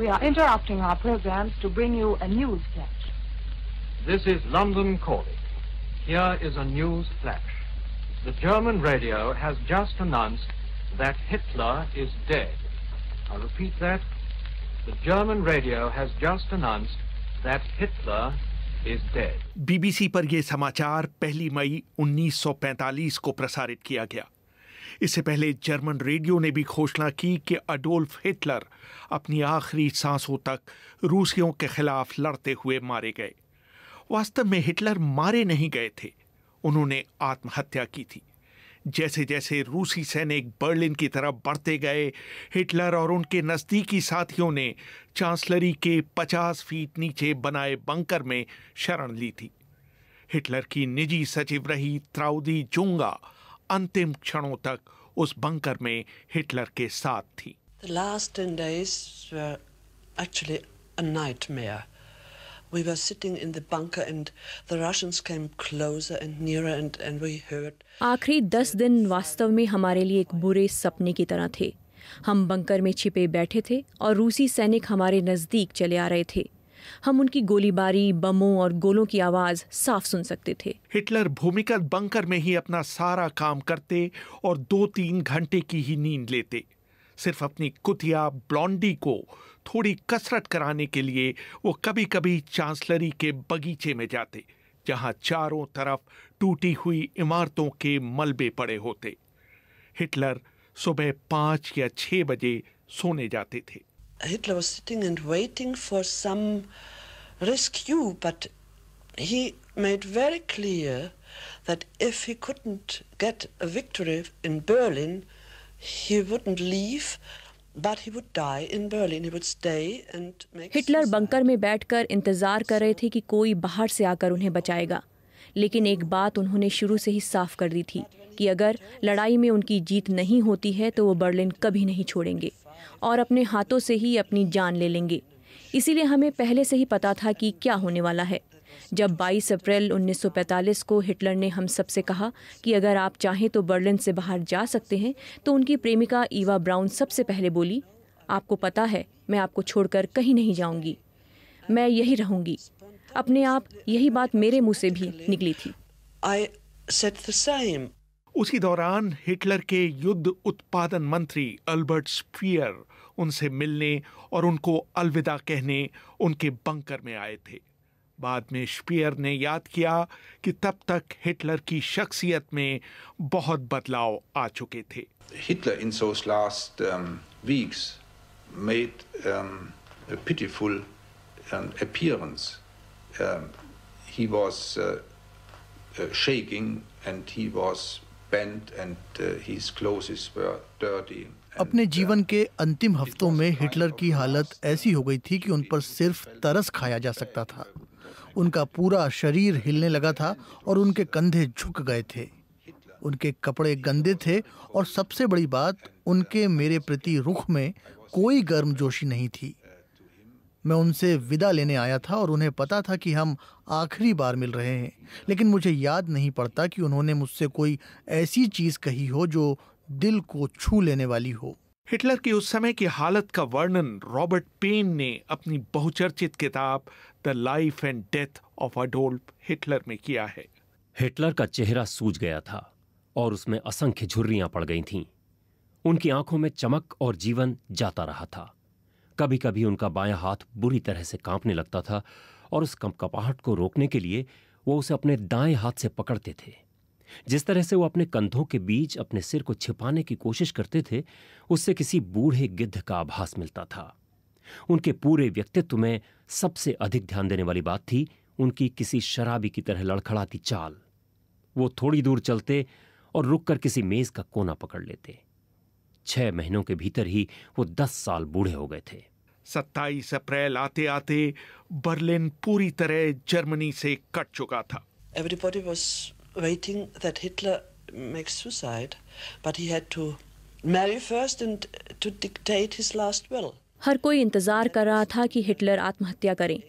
we are interrupting our programs to bring you a news flash. This is London calling. Here is a news flash. The German radio has just announced that Hitler is dead. I repeat that. The German radio has just announced that Hitler BBC पर ये समाचार पहली मई 1945 को प्रसारित किया गया इससे पहले जर्मन रेडियो ने भी घोषणा की कि अडोल्फ हिटलर अपनी आखिरी सांसों तक रूसियों के खिलाफ लड़ते हुए मारे गए वास्तव में हिटलर मारे नहीं गए थे उन्होंने आत्महत्या की थी जैसे जैसे रूसी सैनिक बर्लिन की तरफ बढ़ते गए हिटलर और उनके नज़दीकी साथियों ने चांसलरी के 50 फीट नीचे बनाए बंकर में शरण ली थी हिटलर की निजी सचिव रही त्राउदी जोंगा अंतिम क्षणों तक उस बंकर में हिटलर के साथ थी The last 10 days were actually a nightmare. We were sitting in the bunker and the Russians came closer and nearer and, and we heard आखिरी 10 दिन वास्तव में हमारे लिए एक बुरे सपने की तरह थे हम बंकर में छिपे बैठे थे और रूसी सैनिक हमारे नजदीक चले आ रहे थे हम उनकी गोलीबारी बमों और गोलों की आवाज साफ सुन सकते थे हिटलर भूमिगत बंकर में ही अपना सारा काम करते और दो तीन घंटे की ही नींद लेते सिर्फ अपनी कुतिया ब्लॉन्डी को थोड़ी कसरत कराने के लिए वो कभी कभी चांसलरी के बगीचे में जाते जहां चारों तरफ टूटी हुई इमारतों के मलबे पड़े होते हिटलर सुबह पाँच या छः बजे सोने जाते थे Hitler was sitting and waiting for some rescue, but he made very clear that if he couldn't get a victory in Berlin, he wouldn't leave. But he would die in Berlin. He would stay and make Hitler bunker में बैठकर इंतजार कर रहे थे कि कोई बाहर से आकर उन्हें बचाएगा लेकिन एक बात उन्होंने शुरू से ही साफ कर दी थी कि अगर लड़ाई में उनकी जीत नहीं होती है तो वो बर्लिन कभी नहीं छोड़ेंगे और अपने हाथों से ही अपनी जान ले लेंगे इसीलिए हमें पहले से ही पता था कि क्या होने वाला है जब 22 अप्रैल 1945 को हिटलर ने हम सब से कहा कि अगर आप चाहें तो बर्लिन से बाहर जा सकते हैं तो उनकी प्रेमिका ईवा ब्राउन सबसे पहले बोली आपको पता है मैं आपको छोड़कर कहीं नहीं जाऊंगी मैं यही रहूंगी अपने आप यही बात मेरे मुंह से भी निकली थी उसी दौरान हिटलर के युद्ध उत्पादन मंत्री अल्बर्ट स्पीयर उनसे मिलने और उनको अलविदा कहने उनके बंकर में आए थे बाद में स्पीयर ने याद किया कि तब तक हिटलर की शख्सियत में बहुत बदलाव आ चुके थे Hitler in those last um, weeks made um, a pitiful um, appearance. Um, Uh, अपने uh, जीवन के अंतिम हफ्तों में हिटलर की हालत ऐसी हो गई थी कि उन पर सिर्फ तरस खाया जा सकता था उनका पूरा शरीर हिलने लगा था और उनके कंधे झुक गए थे उनके कपड़े गंदे थे और सबसे बड़ी बात uh, उनके मेरे प्रति रुख में कोई गर्मजोशी नहीं थी मैं उनसे विदा लेने आया था और उन्हें पता था कि हम आखिरी बार मिल रहे हैं लेकिन मुझे याद नहीं पड़ता कि उन्होंने मुझसे कोई ऐसी चीज़ कही हो जो दिल को छू लेने वाली हो हिटलर की उस समय की हालत का वर्णन रॉबर्ट पेन ने अपनी बहुचर्चित किताब the life and death of Adolf Hitler में किया है हिटलर का चेहरा सूज गया था और उसमें असंख्य झुर्रियां पड़ गई थीं उनकी आंखों में चमक और जीवन जाता रहा था कभी कभी उनका बायां हाथ बुरी तरह से कांपने लगता था और उस कंपकपाहट को रोकने के लिए वो उसे अपने दाएं हाथ से पकड़ते थे जिस तरह से वो अपने कंधों के बीच अपने सिर को छिपाने की कोशिश करते थे उससे किसी बूढ़े गिद्ध का आभास मिलता था उनके पूरे व्यक्तित्व में सबसे अधिक ध्यान देने वाली बात थी उनकी किसी शराबी की तरह लड़खड़ाती चाल वो थोड़ी दूर चलते और रुककर किसी मेज का कोना पकड़ लेते छह महीनों के भीतर ही वो दस साल बूढ़े हो गए थे 27 अप्रैल आते आते बर्लिन पूरी तरह जर्मनी से कट चुका था everybody was waiting that Hitler makes suicide but he had to marry first and to dictate his last will हर कोई इंतजार कर रहा था कि हिटलर आत्महत्या करें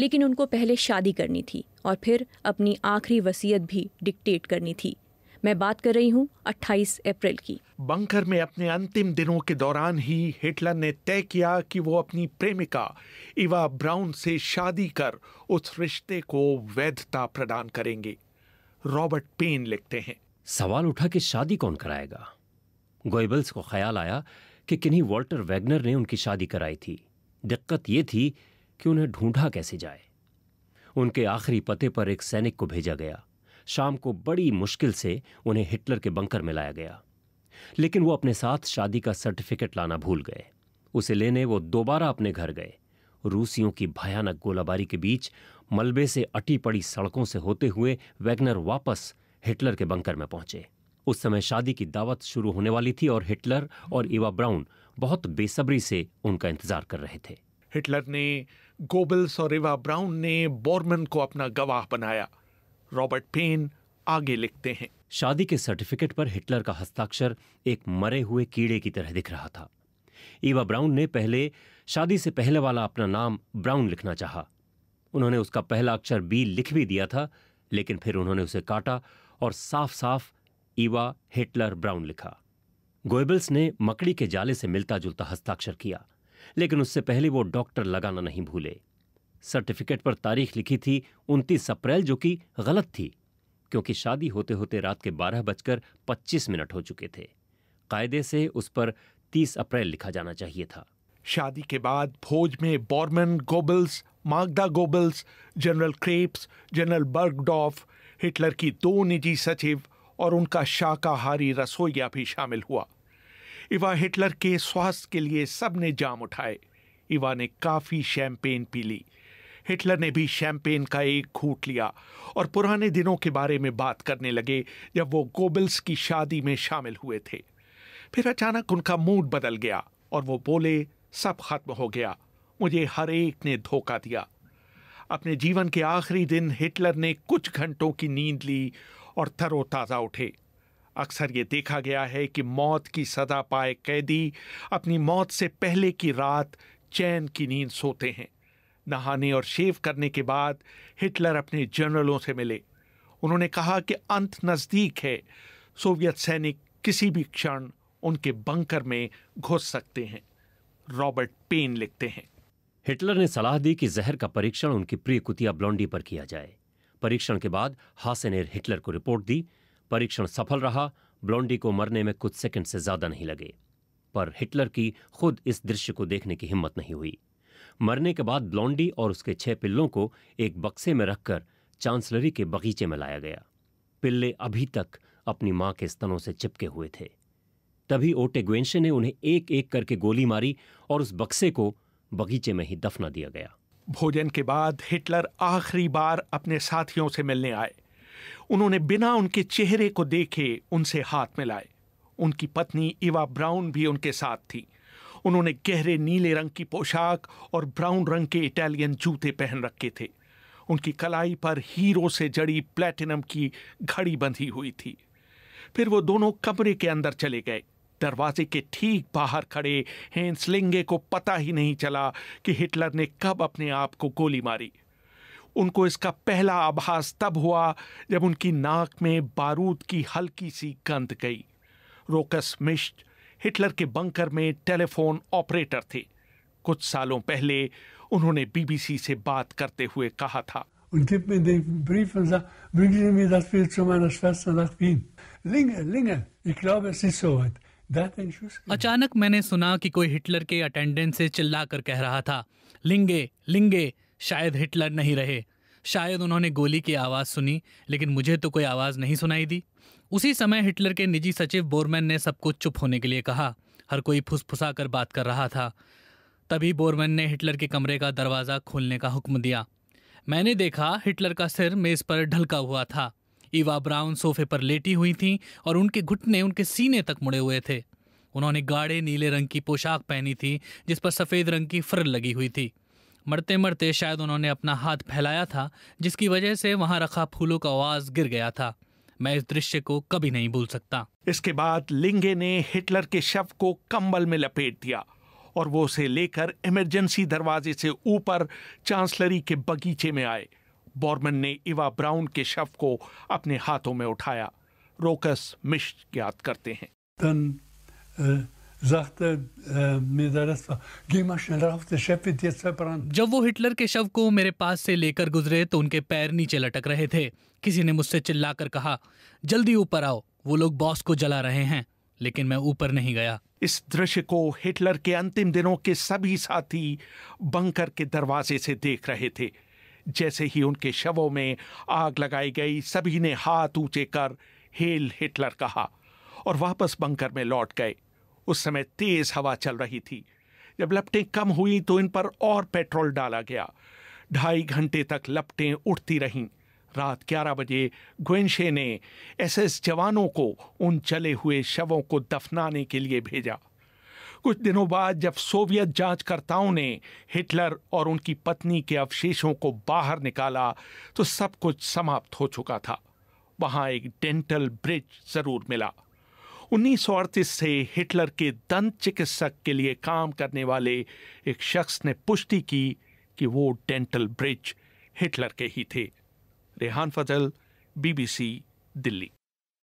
लेकिन उनको पहले शादी करनी थी और फिर अपनी आखिरी वसीयत भी डिक्टेट करनी थी मैं बात कर रही हूं 28 अप्रैल की बंकर में अपने अंतिम दिनों के दौरान ही हिटलर ने तय किया कि वो अपनी प्रेमिका इवा ब्राउन से शादी कर उस रिश्ते को वैधता प्रदान करेंगे रॉबर्ट पेन लिखते हैं सवाल उठा कि शादी कौन कराएगा गोयबल्स को ख्याल आया कि किन्हीं वॉल्टर वैगनर ने उनकी शादी कराई थी दिक्कत ये थी कि उन्हें ढूंढा कैसे जाए उनके आखिरी पते पर एक सैनिक को भेजा गया शाम को बड़ी मुश्किल से उन्हें हिटलर के बंकर में लाया गया लेकिन वो अपने साथ शादी का सर्टिफिकेट लाना भूल गए उसे लेने वो दोबारा अपने घर गए रूसियों की भयानक गोलाबारी के बीच मलबे से अटी पड़ी सड़कों से होते हुए वैगनर वापस हिटलर के बंकर में पहुंचे उस समय शादी की दावत शुरू होने वाली थी और हिटलर और इवा ब्राउन बहुत बेसब्री से उनका इंतजार कर रहे थे हिटलर ने गोबल्स और इवा ब्राउन ने बोरमन को अपना गवाह बनाया रॉबर्ट पेन आगे लिखते हैं शादी के सर्टिफिकेट पर हिटलर का हस्ताक्षर एक मरे हुए कीड़े की तरह दिख रहा था ईवा ब्राउन ने पहले शादी से पहले वाला अपना नाम ब्राउन लिखना चाहा। उन्होंने उसका पहला अक्षर बी लिख भी दिया था लेकिन फिर उन्होंने उसे काटा और साफ साफ ईवा हिटलर ब्राउन लिखा गोयबल्स ने मकड़ी के जाले से मिलता जुलता हस्ताक्षर किया लेकिन उससे पहले वो डॉक्टर लगाना नहीं भूले सर्टिफिकेट पर तारीख लिखी थी उनतीस अप्रैल जो कि गलत थी क्योंकि शादी होते होते रात के बारह बजकर पच्चीस मिनट हो चुके थे कायदे से उस पर तीस अप्रैल लिखा जाना चाहिए था शादी के बाद भोज में Bormann Goebbels Magda Goebbels general Krebs general Burgdorf Hitler की दो निजी सचिव और उनका शाकाहारी रसोईया भी शामिल हुआ इवा हिटलर के स्वास्थ्य के लिए सबने जाम उठाए इवा ने काफ़ी शैम्पेन पी ली हिटलर ने भी शैंपेन का एक घूट लिया और पुराने दिनों के बारे में बात करने लगे जब वो गोबल्स की शादी में शामिल हुए थे फिर अचानक उनका मूड बदल गया और वो बोले सब खत्म हो गया मुझे हर एक ने धोखा दिया अपने जीवन के आखिरी दिन हिटलर ने कुछ घंटों की नींद ली और तरोताज़ा उठे अक्सर ये देखा गया है कि मौत की सजा पाए कैदी अपनी मौत से पहले की रात चैन की नींद सोते हैं नहाने और शेव करने के बाद हिटलर अपने जनरलों से मिले उन्होंने कहा कि अंत नज़दीक है सोवियत सैनिक किसी भी क्षण उनके बंकर में घुस सकते हैं रॉबर्ट पेन लिखते हैं हिटलर ने सलाह दी कि जहर का परीक्षण उनकी प्रिय कुतिया ब्लॉन्डी पर किया जाए परीक्षण के बाद हासे ने हिटलर को रिपोर्ट दी परीक्षण सफल रहा ब्लॉन्डी को मरने में कुछ सेकंड से ज्यादा नहीं लगे पर हिटलर की खुद इस दृश्य को देखने की हिम्मत नहीं हुई मरने के बाद ब्लॉन्डी और उसके छह पिल्लों को एक बक्से में रखकर चांसलरी के बगीचे में लाया गया पिल्ले अभी तक अपनी मां के स्तनों से चिपके हुए थे तभी ओटे ग्वेंशे ने उन्हें एक एक करके गोली मारी और उस बक्से को बगीचे में ही दफना दिया गया भोजन के बाद हिटलर आखिरी बार अपने साथियों से मिलने आए उन्होंने बिना उनके चेहरे को देखे उनसे हाथ मिलाए उनकी पत्नी इवा ब्राउन भी उनके साथ थी उन्होंने गहरे नीले रंग की पोशाक और ब्राउन रंग के इटालियन जूते पहन रखे थे उनकी कलाई पर हीरो से जड़ी प्लेटिनम की घड़ी बंधी हुई थी फिर वो दोनों कमरे के अंदर चले गए दरवाजे के ठीक बाहर खड़े हेंसलिंगे को पता ही नहीं चला कि हिटलर ने कब अपने आप को गोली मारी उनको इसका पहला आभास तब हुआ जब उनकी नाक में बारूद की हल्की सी गंध गई रोकस मिश्ट हिटलर के बंकर में टेलीफोन ऑपरेटर थे कुछ सालों पहले उन्होंने बीबीसी से बात करते हुए कहा था अचानक मैंने सुना कि कोई हिटलर के अटेंडेंट से चिल्ला कर कह रहा था लिंगे लिंगे शायद हिटलर नहीं रहे शायद उन्होंने गोली की आवाज़ सुनी लेकिन मुझे तो कोई आवाज़ नहीं सुनाई दी उसी समय हिटलर के निजी सचिव बोरमैन ने सबको चुप होने के लिए कहा हर कोई फुसफुसा कर बात कर रहा था तभी बोरमैन ने हिटलर के कमरे का दरवाज़ा खोलने का हुक्म दिया मैंने देखा हिटलर का सिर मेज़ पर ढलका हुआ था ईवा ब्राउन सोफे पर लेटी हुई थी और उनके घुटने उनके सीने तक मुड़े हुए थे उन्होंने गाढ़े नीले रंग की पोशाक पहनी थी जिस पर सफ़ेद रंग की फर लगी हुई थी मरते मरते शायद उन्होंने अपना हाथ फैलाया था जिसकी वजह से वहाँ रखा फूलों का आवाज़ गिर गया था मैं इस दृश्य को कभी नहीं भूल सकता इसके बाद लिंगे ने हिटलर के शव को कंबल में लपेट दिया और वो उसे लेकर इमरजेंसी दरवाजे से ऊपर चांसलरी के बगीचे में आए बॉर्मन ने इवा ब्राउन के शव को अपने हाथों में उठाया रोकस मिश याद करते हैं Then, uh, sagte äh, mir der Rest, geh mal schnell rauf, der Chef wird jetzt verbrannt. जब वो हिटलर के शव को मेरे पास से लेकर गुजरे तो उनके पैर नीचे लटक रहे थे किसी ने मुझसे चिल्लाकर कहा जल्दी ऊपर आओ वो लोग बॉस को जला रहे हैं लेकिन मैं ऊपर नहीं गया इस दृश्य को हिटलर के अंतिम दिनों के सभी साथी बंकर के दरवाजे से देख रहे थे जैसे ही उनके शवों में आग लगाई गई सभी ने हाथ ऊंचे कर हेल हिटलर कहा और वापस बंकर में लौट गए उस समय तेज हवा चल रही थी जब लपटें कम हुई तो इन पर और पेट्रोल डाला गया ढाई घंटे तक लपटें उठती रहीं रात 11 बजे ग्वेंशे ने एसएस जवानों को उन चले हुए शवों को दफनाने के लिए भेजा कुछ दिनों बाद जब सोवियत जांचकर्ताओं ने हिटलर और उनकी पत्नी के अवशेषों को बाहर निकाला तो सब कुछ समाप्त हो चुका था वहां एक डेंटल ब्रिज जरूर मिला 1938 से हिटलर के दंत चिकित्सक के लिए काम करने वाले एक शख्स ने पुष्टि की कि वो डेंटल ब्रिज हिटलर के ही थे रेहान फजल बीबीसी दिल्ली